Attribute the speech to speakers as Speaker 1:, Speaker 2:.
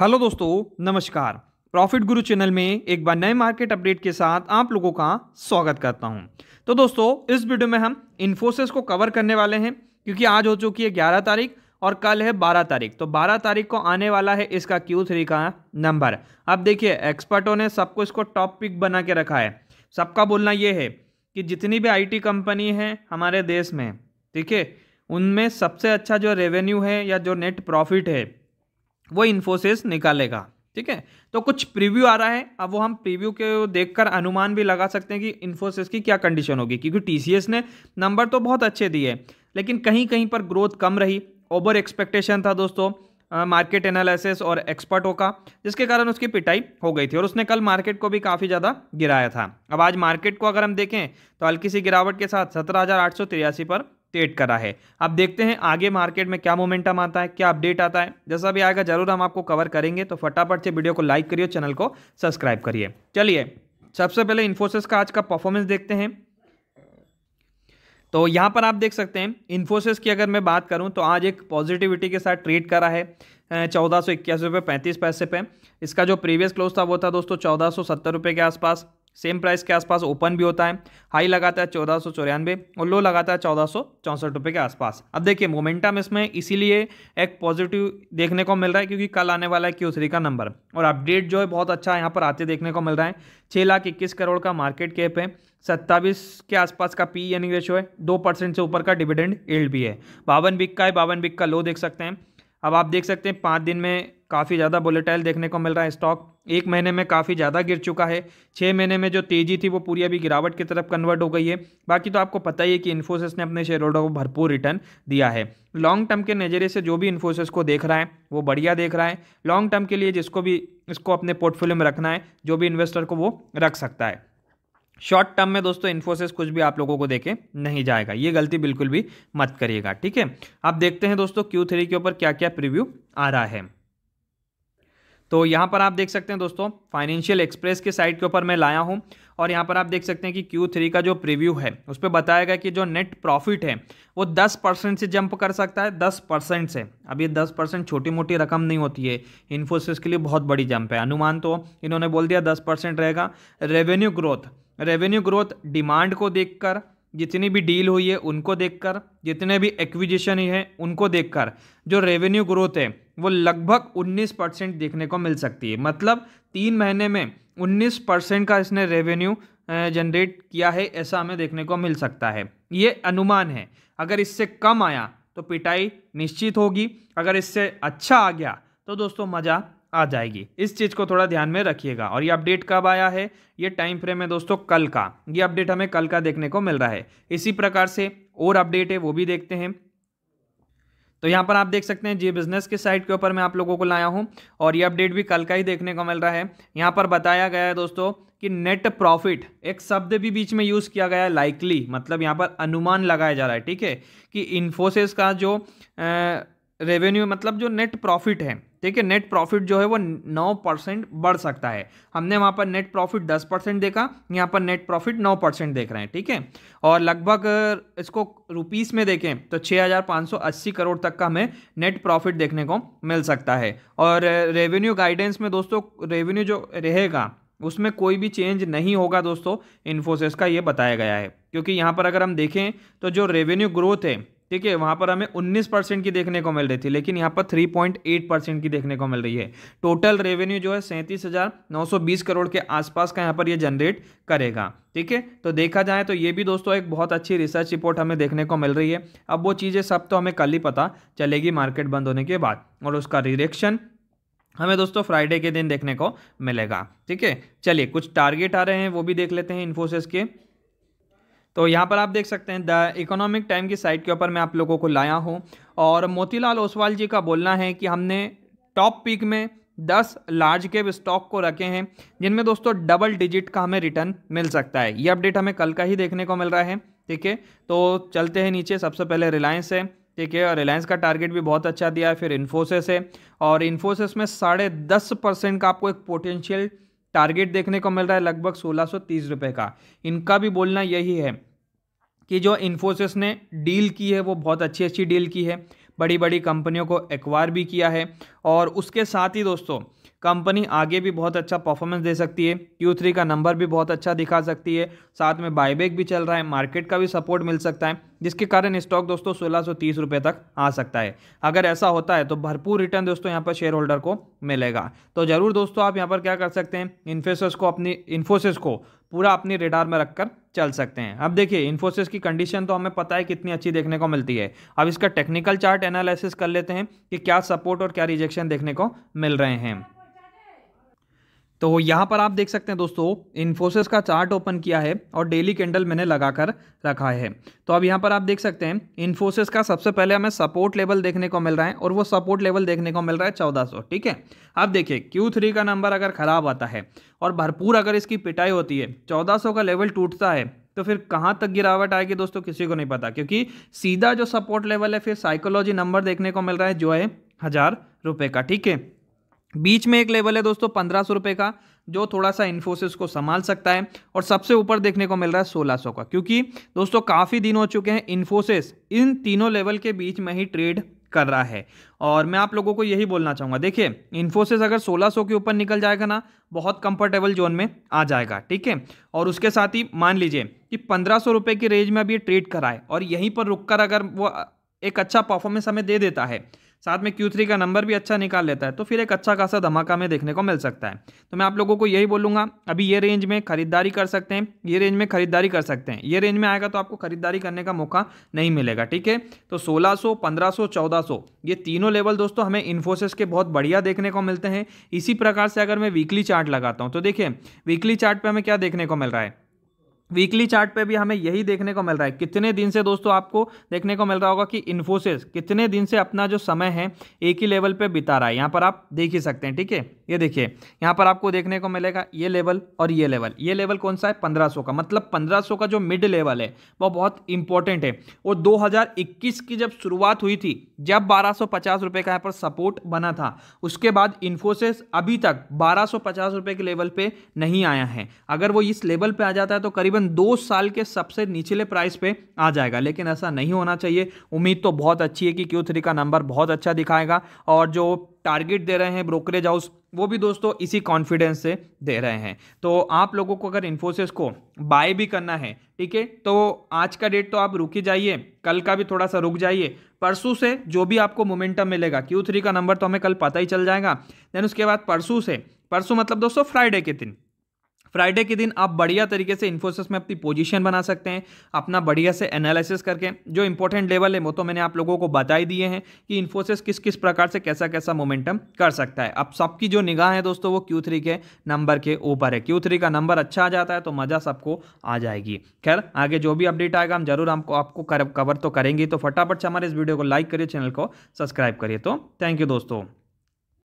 Speaker 1: hello दोस्तों नमस्कार profit गुरु चैनल में एक बार नए मार्केट अपडेट के साथ आप लोगों का स्वागत करता हूं तो दोस्तों इस वीडियो में हम इन्फोसिस को कवर करने वाले हैं क्योंकि आज हो चुकी है 11 तारीख और कल है 12 तारीख तो 12 तारीख को आने वाला है इसका क्यू थ्री का नंबर अब देखिए एक्सपर्टों ने सबको इसको टॉप पिक बना के रखा है सबका बोलना ये है कि जितनी भी आई कंपनी है हमारे देश में ठीक है उनमें सबसे अच्छा जो रेवेन्यू है या जो नेट प्रॉफिट है वो इन्फोसिस निकालेगा ठीक है तो कुछ प्रीव्यू आ रहा है अब वो हम प्रीव्यू के देखकर अनुमान भी लगा सकते हैं कि इन्फोसिस की क्या कंडीशन होगी क्योंकि टीसीएस ने नंबर तो बहुत अच्छे दिए लेकिन कहीं कहीं पर ग्रोथ कम रही ओवर एक्सपेक्टेशन था दोस्तों मार्केट एनालिसिस और एक्सपर्टों का जिसके कारण उसकी पिटाई हो गई थी और उसने कल मार्केट को भी काफ़ी ज़्यादा गिराया था अब आज मार्केट को अगर हम देखें तो हल्की सी गिरावट के साथ सत्रह पर ट्रेड करा है अब देखते हैं आगे मार्केट में क्या मोमेंटम आता है क्या अपडेट आता है जैसा भी आएगा जरूर हम आपको कवर करेंगे तो फटाफट से वीडियो को लाइक करिए चैनल को सब्सक्राइब करिए चलिए सबसे पहले इन्फोसिस का आज का परफॉर्मेंस देखते हैं तो यहाँ पर आप देख सकते हैं इन्फोसिस की अगर मैं बात करूँ तो आज एक पॉजिटिविटी के साथ ट्रेड करा है चौदह सौ इक्यासी रुपये पैंतीस पैसे पे इसका जो प्रीवियस क्लोज था वो था दोस्तों चौदह सौ सत्तर रुपये के आसपास सेम प्राइस के आसपास ओपन भी होता है हाई लगाता है चौदह सौ चौरानवे और लो लगाता है चौदह सौ चौंसठ रुपये के आसपास अब देखिए मोमेंटम इसमें इसीलिए एक पॉजिटिव देखने को मिल रहा है क्योंकि कल आने वाला है क्यू थ्री का नंबर और अपडेट जो है बहुत अच्छा यहाँ पर आते देखने को मिल रहा है छः लाख इक्कीस करोड़ का मार्केट कैप है सत्ताईस के आसपास का पी यानी रेशो है दो परसेंट से ऊपर का डिविडेंड एल्ड भी है बावन बिक का है बावन बिक का लो देख सकते हैं अब आप देख सकते हैं पाँच दिन में काफ़ी ज़्यादा बुलेटाइल देखने को मिल रहा है स्टॉक एक महीने में काफ़ी ज़्यादा गिर चुका है छः महीने में जो तेज़ी थी वो पूरी अभी गिरावट की तरफ कन्वर्ट हो गई है बाकी तो आपको पता ही है कि इन्फोसिस ने अपने शेयर होल्डर को भरपूर रिटर्न दिया है लॉन्ग टर्म के नज़रिए से जो भी इन्फोसिस को देख रहा है वो बढ़िया देख रहा है लॉन्ग टर्म के लिए जिसको भी इसको अपने पोर्टफोलियो में रखना है जो भी इन्वेस्टर को वो रख सकता है शॉर्ट टर्म में दोस्तों इन्फोसिस कुछ भी आप लोगों को देखे नहीं जाएगा ये गलती बिल्कुल भी मत करिएगा ठीक है आप देखते हैं दोस्तों क्यू थ्री के ऊपर क्या क्या प्रिव्यू आ रहा है तो यहाँ पर आप देख सकते हैं दोस्तों फाइनेंशियल एक्सप्रेस के साइट के ऊपर मैं लाया हूँ और यहाँ पर आप देख सकते हैं कि Q3 का जो प्रीव्यू है उस पर बताया गया कि जो नेट प्रॉफिट है वो 10 परसेंट से जंप कर सकता है 10 परसेंट से अब ये 10 परसेंट छोटी मोटी रकम नहीं होती है इन्फोसिस के लिए बहुत बड़ी जंप है अनुमान तो इन्होंने बोल दिया दस परसेंट रहेगा revenue growth revenue growth demand को देखकर जितनी भी डील हुई है उनको देखकर जितने भी एक्विजिशन हैं उनको देखकर जो रेवेन्यू ग्रोथ है वो लगभग 19 परसेंट देखने को मिल सकती है मतलब तीन महीने में 19 परसेंट का इसने रेवेन्यू जनरेट किया है ऐसा हमें देखने को मिल सकता है ये अनुमान है अगर इससे कम आया तो पिटाई निश्चित होगी अगर इससे अच्छा आ गया तो दोस्तों मज़ा आ जाएगी इस चीज़ को थोड़ा ध्यान में रखिएगा और ये अपडेट कब आया है ये टाइम फ्रेम है दोस्तों कल का ये अपडेट हमें कल का देखने को मिल रहा है इसी प्रकार से और अपडेट है वो भी देखते हैं तो यहाँ पर आप देख सकते हैं जी बिजनेस के साइट के ऊपर मैं आप लोगों को लाया हूँ और ये अपडेट भी कल का ही देखने को मिल रहा है यहाँ पर बताया गया है दोस्तों कि नेट प्रॉफिट एक शब्द भी बीच में यूज़ किया गया है लाइकली मतलब यहाँ पर अनुमान लगाया जा रहा है ठीक है कि इन्फोसिस का जो आ, रेवेन्यू मतलब जो नेट प्रॉफिट है ठीक है नेट प्रॉफिट जो है वो नौ परसेंट बढ़ सकता है हमने वहाँ पर नेट प्रॉफिट दस परसेंट देखा यहाँ पर नेट प्रॉफिट नौ परसेंट देख रहे हैं ठीक है और लगभग इसको रुपीस में देखें तो छः हज़ार पाँच सौ अस्सी करोड़ तक का हमें नेट प्रॉफिट देखने को मिल सकता है और रेवेन्यू गाइडेंस में दोस्तों रेवेन्यू जो रहेगा उसमें कोई भी चेंज नहीं होगा दोस्तों इन्फोसिस का ये बताया गया है क्योंकि यहाँ पर अगर हम देखें तो जो रेवेन्यू ग्रोथ है ठीक है वहाँ पर हमें 19 परसेंट की देखने को मिल रही थी लेकिन यहाँ पर 3.8 परसेंट की देखने को मिल रही है टोटल रेवेन्यू जो है सैंतीस हज़ार नौ सौ बीस करोड़ के आसपास का यहाँ पर ये जनरेट करेगा ठीक है तो देखा जाए तो ये भी दोस्तों एक बहुत अच्छी रिसर्च रिपोर्ट हमें देखने को मिल रही है अब वो चीज़ें सब तो हमें कल ही पता चलेगी मार्केट बंद होने के बाद और उसका रिएक्शन हमें दोस्तों फ्राइडे के दिन देखने को मिलेगा ठीक है चलिए कुछ टारगेट आ रहे हैं वो भी देख लेते हैं इन्फोसिस के तो यहाँ पर आप देख सकते हैं द इकोनॉमिक टाइम की साइट के ऊपर मैं आप लोगों को लाया हूँ और मोतीलाल ओसवाल जी का बोलना है कि हमने टॉप पीक में दस लार्ज कैप स्टॉक को रखे हैं जिनमें दोस्तों डबल डिजिट का हमें रिटर्न मिल सकता है ये अपडेट हमें कल का ही देखने को मिल रहा है ठीक है तो चलते हैं नीचे सबसे पहले रिलायंस है ठीक है और रिलायंस का टारगेट भी बहुत अच्छा दिया है फिर इन्फोसिस है और इन्फोसिस में साढ़े दस परसेंट का आपको एक पोटेंशियल टारगेट देखने को मिल रहा है लगभग सोलह सौ तीस रुपये का इनका भी बोलना यही है कि जो इन्फोसिस ने डील की है वो बहुत अच्छी अच्छी डील की है बड़ी बड़ी कंपनियों को एक्वायर भी किया है और उसके साथ ही दोस्तों कंपनी आगे भी बहुत अच्छा परफॉर्मेंस दे सकती है क्यू थ्री का नंबर भी बहुत अच्छा दिखा सकती है साथ में बायबैक भी चल रहा है मार्केट का भी सपोर्ट मिल सकता है जिसके कारण स्टॉक दोस्तों सोलह सौ तीस रुपये तक आ सकता है अगर ऐसा होता है तो भरपूर रिटर्न दोस्तों यहाँ पर शेयर होल्डर को मिलेगा तो ज़रूर दोस्तों आप यहाँ पर क्या कर सकते हैं इन्फोसिस को अपनी इन्फोसिस को पूरा अपने रेडार में रखकर चल सकते हैं अब देखिए इन्फोसिस की कंडीशन तो हमें पता है कितनी अच्छी देखने को मिलती है अब इसका टेक्निकल चार्ट एनालिसिस कर लेते हैं कि क्या सपोर्ट और क्या रिजेक्शन देखने को मिल रहे हैं तो यहाँ पर आप देख सकते हैं दोस्तों इन्फोसिस का चार्ट ओपन किया है और डेली कैंडल मैंने लगाकर रखा है तो अब यहाँ पर आप देख सकते हैं इन्फोसिस का सबसे पहले हमें सपोर्ट लेवल देखने को मिल रहा है और वो सपोर्ट लेवल देखने को मिल रहा है सौ ठीक है अब देखिए Q3 का नंबर अगर खराब आता है और भरपूर अगर इसकी पिटाई होती है सौ का लेवल टूटता है तो फिर कहाँ तक गिरावट आएगी दोस्तों किसी को नहीं पता क्योंकि सीधा जो सपोर्ट लेवल है फिर साइकोलॉजी नंबर देखने को मिल रहा है जो है हज़ार रुपये का ठीक है बीच में एक लेवल है दोस्तों पंद्रह सौ रुपये का जो थोड़ा सा इन्फोसिस को संभाल सकता है और सबसे ऊपर देखने को मिल रहा है सोलह सौ का क्योंकि दोस्तों काफ़ी दिन हो चुके हैं इन्फोसिस इन तीनों लेवल के बीच में ही ट्रेड कर रहा है और मैं आप लोगों को यही बोलना चाहूँगा देखिए इन्फोसिस अगर सोलह सौ के ऊपर निकल जाएगा ना बहुत कंफर्टेबल जोन में आ जाएगा ठीक है और उसके साथ ही मान लीजिए कि पंद्रह सौ रुपये की रेंज में अभी ट्रेड कराए और यहीं पर रुक कर अगर वो एक अच्छा परफॉर्मेंस हमें दे देता है साथ में Q3 का नंबर भी अच्छा निकाल लेता है तो फिर एक अच्छा खासा धमाका में देखने को मिल सकता है तो मैं आप लोगों को यही बोलूँगा अभी ये रेंज में खरीदारी कर सकते हैं ये रेंज में खरीदारी कर सकते हैं ये रेंज में आएगा तो आपको खरीदारी करने का मौका नहीं मिलेगा ठीक है तो सोलह सौ पंद्रह सौ चौदह सौ ये तीनों लेवल दोस्तों हमें इन्फोसिस के बहुत बढ़िया देखने को मिलते हैं इसी प्रकार से अगर मैं वीकली चार्ट लगाता हूँ तो देखिए वीकली चार्ट हमें क्या देखने को मिल रहा है वीकली चार्ट पे भी हमें यही देखने को मिल रहा है कितने दिन से दोस्तों आपको देखने को मिल रहा होगा कि इन्फोसिस कितने दिन से अपना जो समय है एक ही लेवल पे बिता रहा है यहाँ पर आप देख ही सकते हैं ठीक है ये देखिए यहाँ पर आपको देखने को मिलेगा ये लेवल और ये लेवल ये लेवल कौन सा है सौ का मतलब सौ का जो मिड लेवल है वो बहुत इंपॉर्टेंट है और इक्कीस की जब शुरुआत हुई थी जब बारह रुपये का यहाँ पर सपोर्ट बना था उसके बाद इन्फोसिस अभी तक बारह रुपये के लेवल पे नहीं आया है अगर वो इस लेवल पर आ जाता है तो करीबन तकरीबन दो साल के सबसे निचले प्राइस पे आ जाएगा लेकिन ऐसा नहीं होना चाहिए उम्मीद तो बहुत अच्छी है कि क्यू थ्री का नंबर बहुत अच्छा दिखाएगा और जो टारगेट दे रहे हैं ब्रोकरेज हाउस वो भी दोस्तों इसी कॉन्फिडेंस से दे रहे हैं तो आप लोगों को अगर इन्फोसिस को बाय भी करना है ठीक है तो आज का डेट तो आप रुक ही जाइए कल का भी थोड़ा सा रुक जाइए परसों से जो भी आपको मोमेंटम मिलेगा क्यू थ्री का नंबर तो हमें कल पता ही चल जाएगा देन उसके बाद परसों से परसों मतलब दोस्तों फ्राइडे के दिन फ्राइडे के दिन आप बढ़िया तरीके से इन्फोसिस में अपनी पोजीशन बना सकते हैं अपना बढ़िया से एनालिसिस करके जो इंपॉर्टेंट लेवल है वो तो मैंने आप लोगों को बता ही दिए हैं कि इन्फोसिस किस किस प्रकार से कैसा कैसा मोमेंटम कर सकता है अब सबकी जो निगाह है दोस्तों वो क्यू के नंबर के ऊपर है क्यू का नंबर अच्छा आ जाता है तो मज़ा सबको आ जाएगी खैर आगे जो भी अपडेट आएगा हम जरूर हमको आपको कवर तो करेंगे तो फटाफट से हमारे इस वीडियो को लाइक करिए चैनल को सब्सक्राइब करिए तो थैंक यू दोस्तों